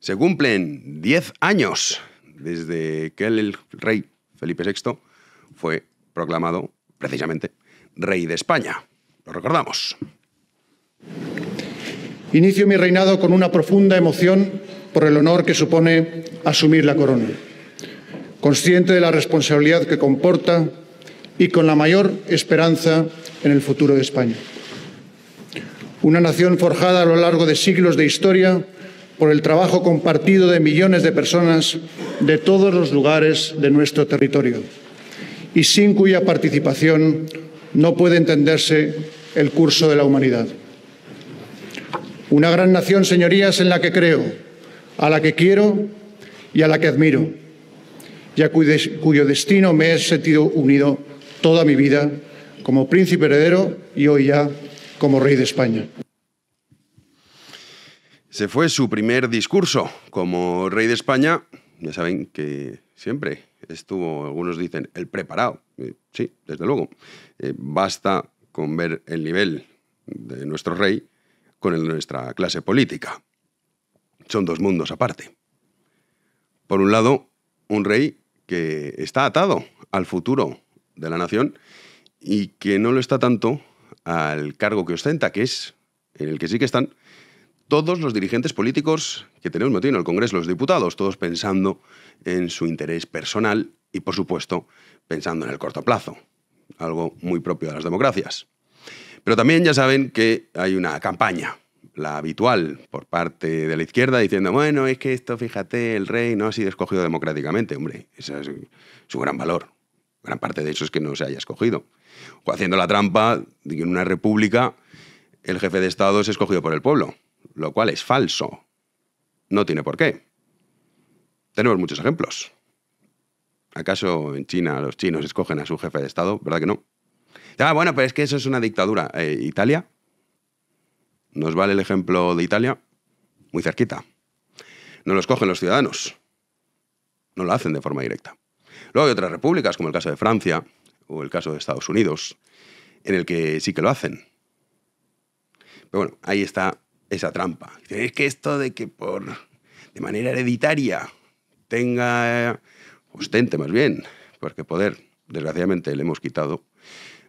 Se cumplen 10 años desde que el rey Felipe VI fue proclamado precisamente rey de España. Lo recordamos. Inicio mi reinado con una profunda emoción por el honor que supone asumir la corona. Consciente de la responsabilidad que comporta y con la mayor esperanza en el futuro de España. Una nación forjada a lo largo de siglos de historia por el trabajo compartido de millones de personas de todos los lugares de nuestro territorio y sin cuya participación no puede entenderse el curso de la humanidad. Una gran nación, señorías, en la que creo, a la que quiero y a la que admiro, y a cuyo destino me he sentido unido toda mi vida como príncipe heredero y hoy ya como rey de España. Se fue su primer discurso como rey de España. Ya saben que siempre estuvo, algunos dicen, el preparado. Eh, sí, desde luego. Eh, basta con ver el nivel de nuestro rey con el de nuestra clase política. Son dos mundos aparte. Por un lado, un rey que está atado al futuro de la nación y que no lo está tanto al cargo que ostenta, que es en el que sí que están todos los dirigentes políticos que tenemos metido en el Congreso, los diputados, todos pensando en su interés personal y, por supuesto, pensando en el corto plazo, algo muy propio de las democracias. Pero también ya saben que hay una campaña, la habitual, por parte de la izquierda, diciendo, bueno, es que esto, fíjate, el rey no ha sido escogido democráticamente. Hombre, ese es su gran valor. Gran parte de eso es que no se haya escogido. O haciendo la trampa de que en una república el jefe de Estado es escogido por el pueblo lo cual es falso. No tiene por qué. Tenemos muchos ejemplos. ¿Acaso en China los chinos escogen a su jefe de Estado? ¿Verdad que no? Ah, bueno, pero es que eso es una dictadura. Eh, ¿Italia? ¿Nos vale el ejemplo de Italia? Muy cerquita. No lo escogen los ciudadanos. No lo hacen de forma directa. Luego hay otras repúblicas, como el caso de Francia o el caso de Estados Unidos, en el que sí que lo hacen. Pero bueno, ahí está esa trampa. Es que esto de que por, de manera hereditaria tenga, ostente más bien, porque poder, desgraciadamente, le hemos quitado,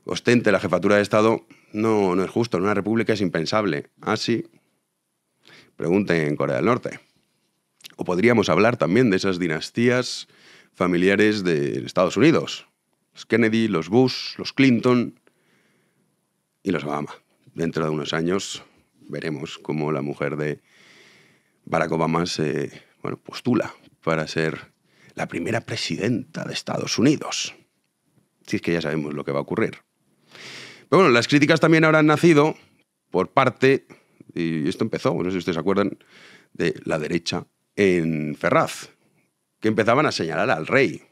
ostente la jefatura de Estado, no, no es justo, en una república es impensable. Así, ah, pregunten en Corea del Norte. O podríamos hablar también de esas dinastías familiares de Estados Unidos. Los Kennedy, los Bush, los Clinton y los Obama. Dentro de unos años veremos cómo la mujer de Barack Obama se bueno, postula para ser la primera presidenta de Estados Unidos. Si es que ya sabemos lo que va a ocurrir. Pero bueno, las críticas también habrán nacido por parte, y esto empezó, no sé si ustedes se acuerdan, de la derecha en Ferraz, que empezaban a señalar al rey.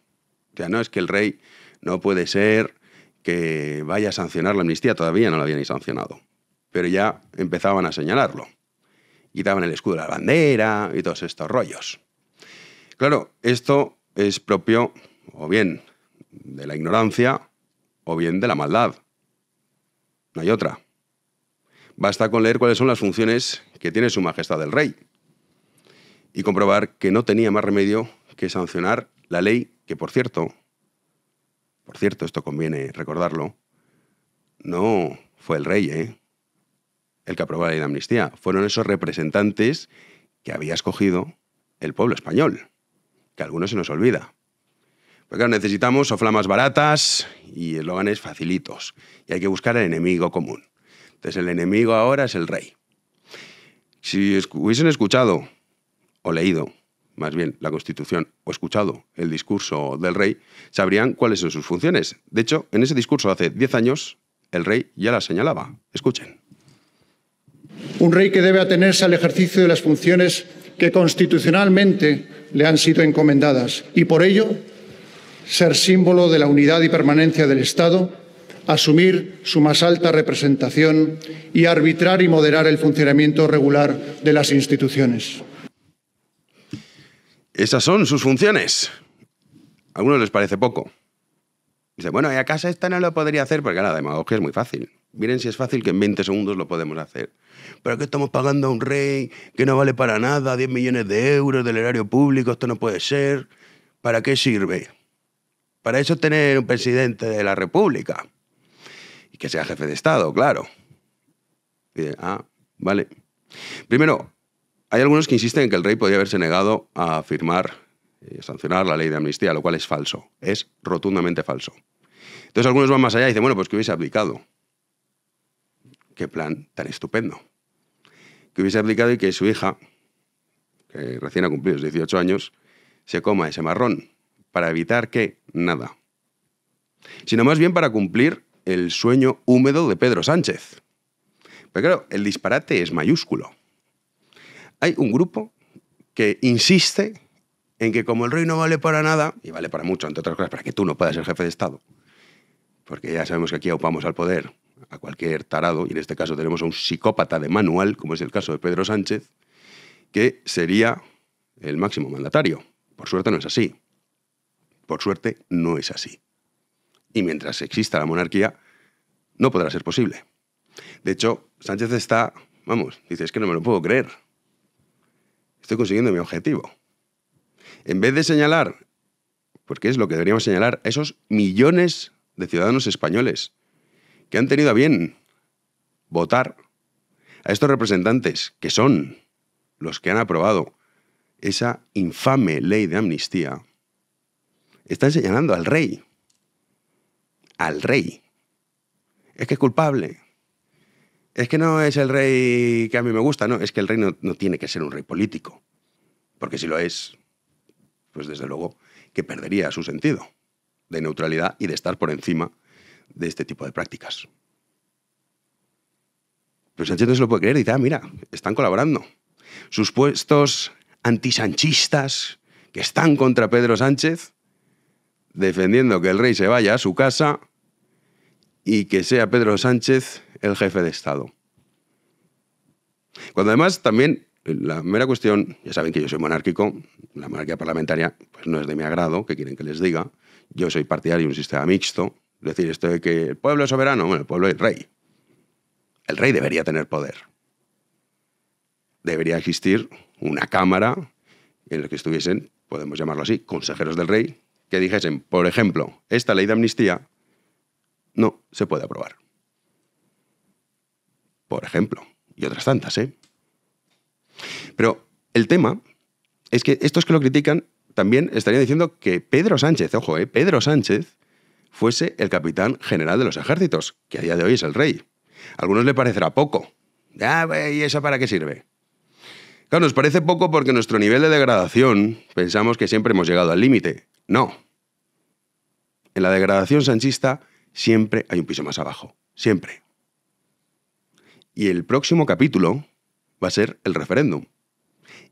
O sea, no es que el rey no puede ser que vaya a sancionar la amnistía, todavía no la habían ni sancionado pero ya empezaban a señalarlo. Quitaban el escudo de la bandera y todos estos rollos. Claro, esto es propio o bien de la ignorancia o bien de la maldad. No hay otra. Basta con leer cuáles son las funciones que tiene Su Majestad el Rey y comprobar que no tenía más remedio que sancionar la ley que, por cierto, por cierto, esto conviene recordarlo, no fue el rey, ¿eh? el que aprobó la ley de amnistía. Fueron esos representantes que había escogido el pueblo español, que a algunos se nos olvida. Porque necesitamos soflamas baratas y eslóganes facilitos. Y hay que buscar el enemigo común. Entonces el enemigo ahora es el rey. Si hubiesen escuchado o leído más bien la Constitución, o escuchado el discurso del rey, sabrían cuáles son sus funciones. De hecho, en ese discurso hace 10 años, el rey ya la señalaba. Escuchen. Un rey que debe atenerse al ejercicio de las funciones que constitucionalmente le han sido encomendadas y por ello ser símbolo de la unidad y permanencia del Estado, asumir su más alta representación y arbitrar y moderar el funcionamiento regular de las instituciones. Esas son sus funciones. A algunos les parece poco. Dice, bueno, y a casa esta no lo podría hacer porque la demagogia es muy fácil. Miren si es fácil que en 20 segundos lo podemos hacer. ¿Para qué estamos pagando a un rey que no vale para nada, 10 millones de euros del erario público? Esto no puede ser. ¿Para qué sirve? Para eso tener un presidente de la República. Y que sea jefe de Estado, claro. ah, vale. Primero, hay algunos que insisten en que el rey podría haberse negado a firmar y eh, sancionar la ley de amnistía, lo cual es falso. Es rotundamente falso. Entonces algunos van más allá y dicen, bueno, pues que hubiese aplicado qué plan tan estupendo. Que hubiese aplicado y que su hija, que recién ha cumplido los 18 años, se coma ese marrón, para evitar que nada. Sino más bien para cumplir el sueño húmedo de Pedro Sánchez. Pero claro, el disparate es mayúsculo. Hay un grupo que insiste en que como el rey no vale para nada, y vale para mucho, entre otras cosas, para que tú no puedas ser jefe de Estado, porque ya sabemos que aquí opamos al poder a cualquier tarado, y en este caso tenemos a un psicópata de manual, como es el caso de Pedro Sánchez, que sería el máximo mandatario. Por suerte no es así. Por suerte no es así. Y mientras exista la monarquía, no podrá ser posible. De hecho, Sánchez está, vamos, dice, es que no me lo puedo creer. Estoy consiguiendo mi objetivo. En vez de señalar, porque es lo que deberíamos señalar, a esos millones de ciudadanos españoles que han tenido a bien votar a estos representantes, que son los que han aprobado esa infame ley de amnistía, están señalando al rey. Al rey. Es que es culpable. Es que no es el rey que a mí me gusta, no, es que el rey no, no tiene que ser un rey político. Porque si lo es, pues desde luego que perdería su sentido de neutralidad y de estar por encima de este tipo de prácticas. Pero Sánchez no se lo puede creer, dice, ah, mira, están colaborando. Sus puestos antisanchistas que están contra Pedro Sánchez, defendiendo que el rey se vaya a su casa y que sea Pedro Sánchez el jefe de Estado. Cuando además también eh, la mera cuestión, ya saben que yo soy monárquico, la monarquía parlamentaria pues no es de mi agrado, que quieren que les diga. Yo soy partidario de un sistema mixto, es decir, esto de que el pueblo es soberano, bueno, el pueblo es rey. El rey debería tener poder. Debería existir una cámara en la que estuviesen, podemos llamarlo así, consejeros del rey, que dijesen, por ejemplo, esta ley de amnistía no se puede aprobar. Por ejemplo, y otras tantas, ¿eh? Pero el tema es que estos que lo critican también estarían diciendo que Pedro Sánchez, ojo, ¿eh? Pedro Sánchez fuese el capitán general de los ejércitos, que a día de hoy es el rey. A algunos le parecerá poco. ve eh, ¿y eso para qué sirve? Claro, nos parece poco porque nuestro nivel de degradación pensamos que siempre hemos llegado al límite. No. En la degradación sanchista siempre hay un piso más abajo. Siempre. Y el próximo capítulo va a ser el referéndum.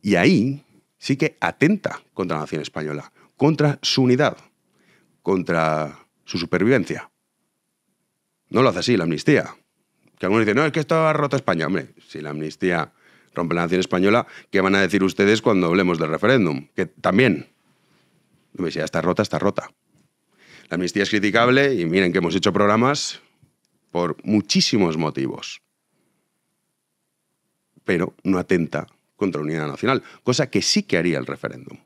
Y ahí sí que atenta contra la nación española, contra su unidad, contra su supervivencia. No lo hace así la amnistía. Que algunos dicen, no, es que esto ha roto España. Hombre, si la amnistía rompe la nación española, ¿qué van a decir ustedes cuando hablemos del referéndum? Que también. si ya está rota, está rota. La amnistía es criticable y miren que hemos hecho programas por muchísimos motivos. Pero no atenta contra la unidad nacional, cosa que sí que haría el referéndum.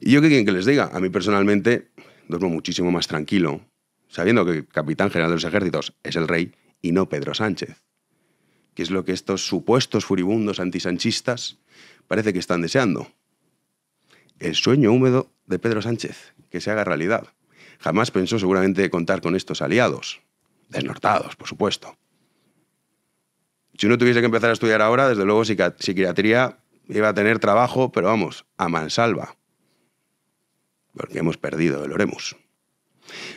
¿Y yo qué quieren que les diga? A mí personalmente duermo muchísimo más tranquilo, sabiendo que el capitán general de los ejércitos es el rey y no Pedro Sánchez, qué es lo que estos supuestos furibundos antisanchistas parece que están deseando. El sueño húmedo de Pedro Sánchez, que se haga realidad. Jamás pensó seguramente contar con estos aliados, desnortados, por supuesto. Si uno tuviese que empezar a estudiar ahora, desde luego psiquiatría iba a tener trabajo, pero vamos, a mansalva porque hemos perdido el oremos.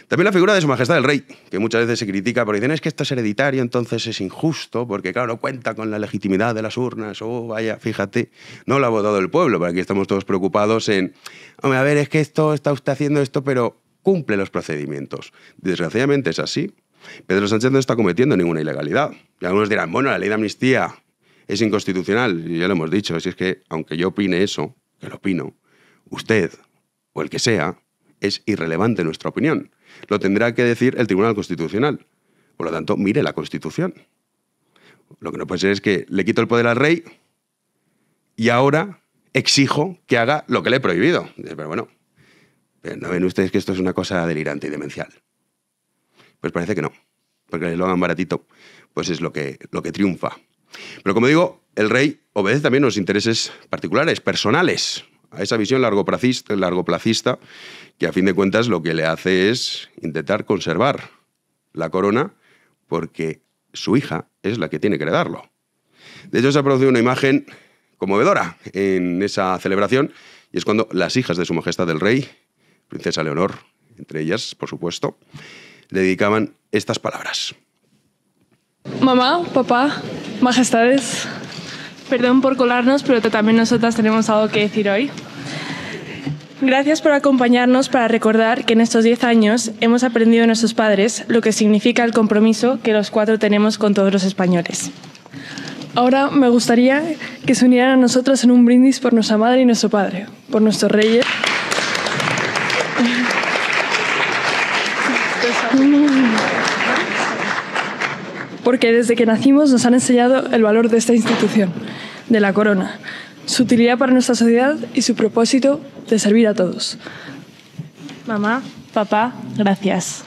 También la figura de Su Majestad el Rey, que muchas veces se critica porque dicen es que esto es hereditario, entonces es injusto, porque claro, no cuenta con la legitimidad de las urnas. o oh, vaya, fíjate, no lo ha votado el pueblo, para aquí estamos todos preocupados en, hombre, a ver, es que esto está usted haciendo esto, pero cumple los procedimientos. Desgraciadamente es así. Pedro Sánchez no está cometiendo ninguna ilegalidad. Y algunos dirán, bueno, la ley de amnistía es inconstitucional, y ya lo hemos dicho, si es que aunque yo opine eso, que lo opino, usted o el que sea, es irrelevante nuestra opinión. Lo tendrá que decir el Tribunal Constitucional. Por lo tanto, mire la Constitución. Lo que no puede ser es que le quito el poder al rey y ahora exijo que haga lo que le he prohibido. Pero bueno, ¿no ven ustedes que esto es una cosa delirante y demencial? Pues parece que no, porque les lo hagan baratito, pues es lo que, lo que triunfa. Pero como digo, el rey obedece también a los intereses particulares, personales, esa visión largoplacista, largoplacista que a fin de cuentas lo que le hace es intentar conservar la corona porque su hija es la que tiene que heredarlo. De hecho, se ha producido una imagen conmovedora en esa celebración y es cuando las hijas de Su Majestad el Rey, Princesa Leonor, entre ellas, por supuesto, le dedicaban estas palabras. Mamá, papá, majestades, Perdón por colarnos, pero también nosotras tenemos algo que decir hoy. Gracias por acompañarnos para recordar que en estos 10 años hemos aprendido de nuestros padres lo que significa el compromiso que los cuatro tenemos con todos los españoles. Ahora me gustaría que se unieran a nosotros en un brindis por nuestra madre y nuestro padre, por nuestros reyes. porque desde que nacimos nos han enseñado el valor de esta institución, de la corona, su utilidad para nuestra sociedad y su propósito de servir a todos. Mamá, papá, gracias.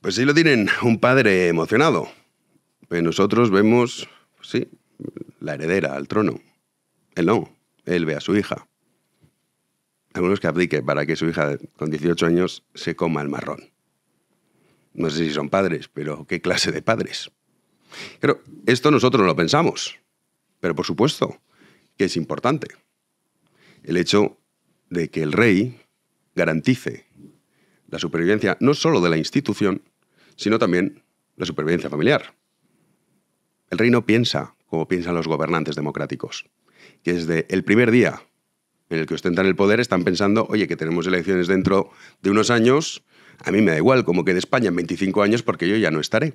Pues sí lo tienen, un padre emocionado. Pues nosotros vemos, sí, la heredera al trono. el no él ve a su hija. Algunos que abdique para que su hija con 18 años se coma el marrón. No sé si son padres, pero ¿qué clase de padres? Pero esto nosotros lo pensamos, pero por supuesto que es importante. El hecho de que el rey garantice la supervivencia no solo de la institución, sino también la supervivencia familiar. El rey no piensa como piensan los gobernantes democráticos que desde el primer día en el que ostentan el poder, están pensando, oye, que tenemos elecciones dentro de unos años, a mí me da igual, como que de España en 25 años porque yo ya no estaré.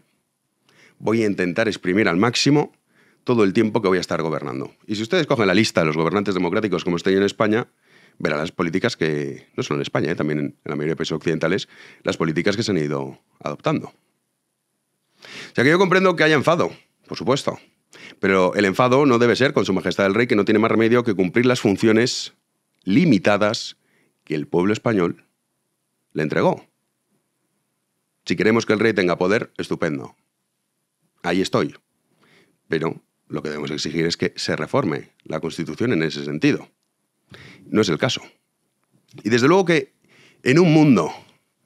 Voy a intentar exprimir al máximo todo el tiempo que voy a estar gobernando. Y si ustedes cogen la lista de los gobernantes democráticos como estoy en España, verán las políticas que, no solo en España, eh, también en la mayoría de países occidentales, las políticas que se han ido adoptando. O sea que yo comprendo que haya enfado, por supuesto. Pero el enfado no debe ser con Su Majestad el Rey, que no tiene más remedio que cumplir las funciones limitadas que el pueblo español le entregó. Si queremos que el rey tenga poder, estupendo. Ahí estoy. Pero lo que debemos exigir es que se reforme la Constitución en ese sentido. No es el caso. Y desde luego que en un mundo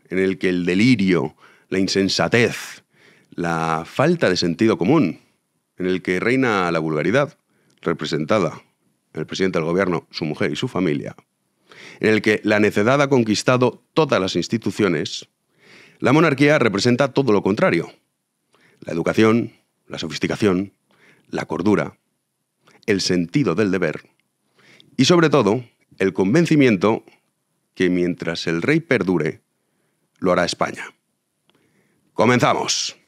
en el que el delirio, la insensatez, la falta de sentido común en el que reina la vulgaridad, representada en el presidente del gobierno, su mujer y su familia, en el que la necedad ha conquistado todas las instituciones, la monarquía representa todo lo contrario. La educación, la sofisticación, la cordura, el sentido del deber y sobre todo el convencimiento que mientras el rey perdure, lo hará España. Comenzamos.